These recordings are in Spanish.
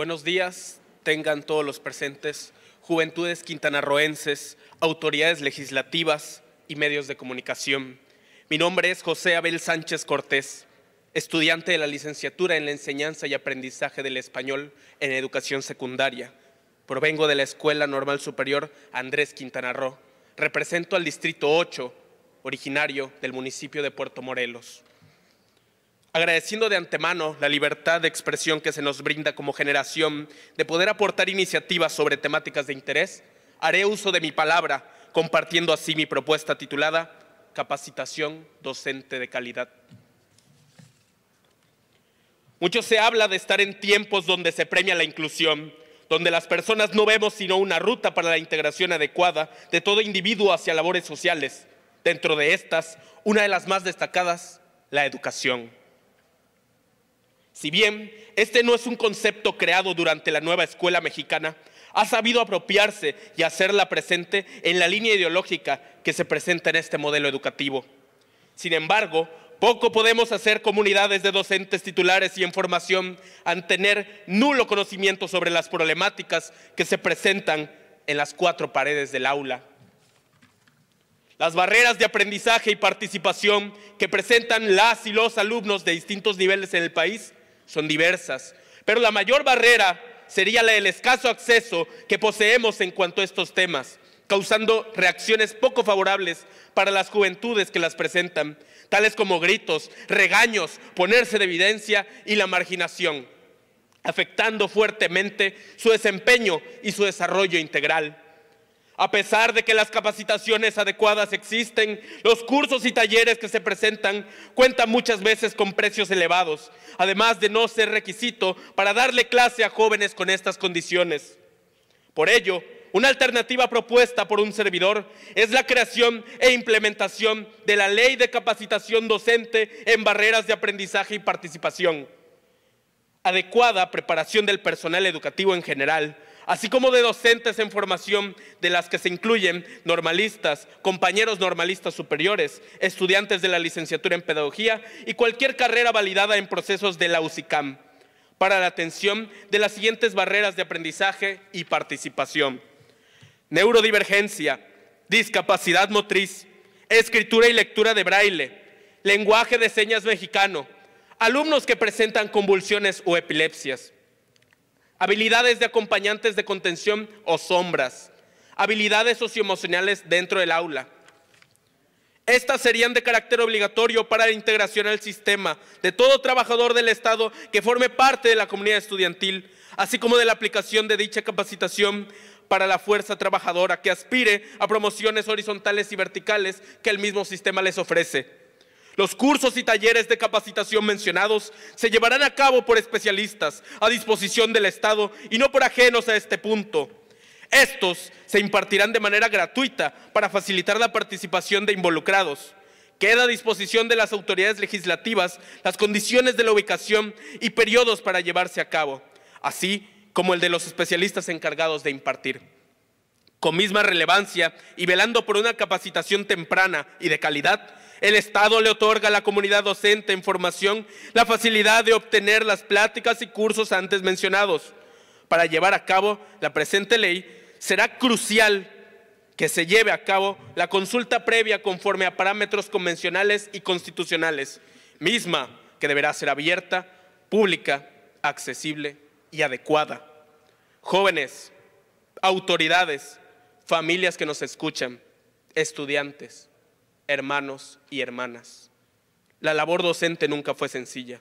Buenos días, tengan todos los presentes, juventudes quintanarroenses, autoridades legislativas y medios de comunicación. Mi nombre es José Abel Sánchez Cortés, estudiante de la licenciatura en la enseñanza y aprendizaje del español en educación secundaria. Provengo de la Escuela Normal Superior Andrés Quintana Roo. Represento al Distrito 8, originario del municipio de Puerto Morelos agradeciendo de antemano la libertad de expresión que se nos brinda como generación de poder aportar iniciativas sobre temáticas de interés, haré uso de mi palabra, compartiendo así mi propuesta titulada Capacitación Docente de Calidad. Mucho se habla de estar en tiempos donde se premia la inclusión, donde las personas no vemos sino una ruta para la integración adecuada de todo individuo hacia labores sociales. Dentro de estas, una de las más destacadas, la educación. Si bien este no es un concepto creado durante la nueva escuela mexicana, ha sabido apropiarse y hacerla presente en la línea ideológica que se presenta en este modelo educativo. Sin embargo, poco podemos hacer comunidades de docentes titulares y en formación al tener nulo conocimiento sobre las problemáticas que se presentan en las cuatro paredes del aula. Las barreras de aprendizaje y participación que presentan las y los alumnos de distintos niveles en el país son diversas, pero la mayor barrera sería la del escaso acceso que poseemos en cuanto a estos temas, causando reacciones poco favorables para las juventudes que las presentan, tales como gritos, regaños, ponerse de evidencia y la marginación, afectando fuertemente su desempeño y su desarrollo integral. A pesar de que las capacitaciones adecuadas existen, los cursos y talleres que se presentan cuentan muchas veces con precios elevados, además de no ser requisito para darle clase a jóvenes con estas condiciones. Por ello, una alternativa propuesta por un servidor es la creación e implementación de la Ley de Capacitación Docente en Barreras de Aprendizaje y Participación. Adecuada preparación del personal educativo en general así como de docentes en formación, de las que se incluyen normalistas, compañeros normalistas superiores, estudiantes de la licenciatura en pedagogía y cualquier carrera validada en procesos de la UCICAM, para la atención de las siguientes barreras de aprendizaje y participación. Neurodivergencia, discapacidad motriz, escritura y lectura de braille, lenguaje de señas mexicano, alumnos que presentan convulsiones o epilepsias habilidades de acompañantes de contención o sombras, habilidades socioemocionales dentro del aula. Estas serían de carácter obligatorio para la integración al sistema de todo trabajador del Estado que forme parte de la comunidad estudiantil, así como de la aplicación de dicha capacitación para la fuerza trabajadora que aspire a promociones horizontales y verticales que el mismo sistema les ofrece. Los cursos y talleres de capacitación mencionados se llevarán a cabo por especialistas a disposición del Estado y no por ajenos a este punto. Estos se impartirán de manera gratuita para facilitar la participación de involucrados. Queda a disposición de las autoridades legislativas las condiciones de la ubicación y periodos para llevarse a cabo, así como el de los especialistas encargados de impartir. Con misma relevancia y velando por una capacitación temprana y de calidad, el Estado le otorga a la comunidad docente en formación la facilidad de obtener las pláticas y cursos antes mencionados. Para llevar a cabo la presente ley, será crucial que se lleve a cabo la consulta previa conforme a parámetros convencionales y constitucionales, misma que deberá ser abierta, pública, accesible y adecuada. Jóvenes, autoridades, familias que nos escuchan, estudiantes hermanos y hermanas. La labor docente nunca fue sencilla,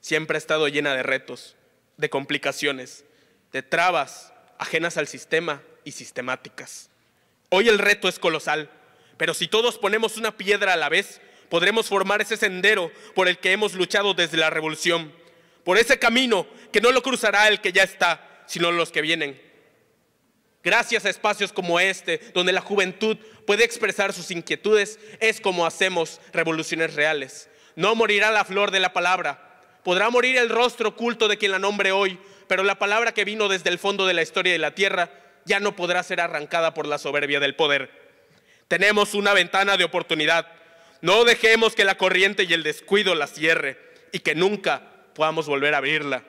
siempre ha estado llena de retos, de complicaciones, de trabas ajenas al sistema y sistemáticas. Hoy el reto es colosal, pero si todos ponemos una piedra a la vez, podremos formar ese sendero por el que hemos luchado desde la revolución, por ese camino que no lo cruzará el que ya está, sino los que vienen. Gracias a espacios como este, donde la juventud puede expresar sus inquietudes, es como hacemos revoluciones reales. No morirá la flor de la palabra, podrá morir el rostro oculto de quien la nombre hoy, pero la palabra que vino desde el fondo de la historia de la tierra ya no podrá ser arrancada por la soberbia del poder. Tenemos una ventana de oportunidad. No dejemos que la corriente y el descuido la cierre y que nunca podamos volver a abrirla.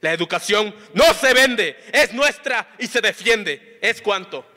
La educación no se vende, es nuestra y se defiende. ¿Es cuánto?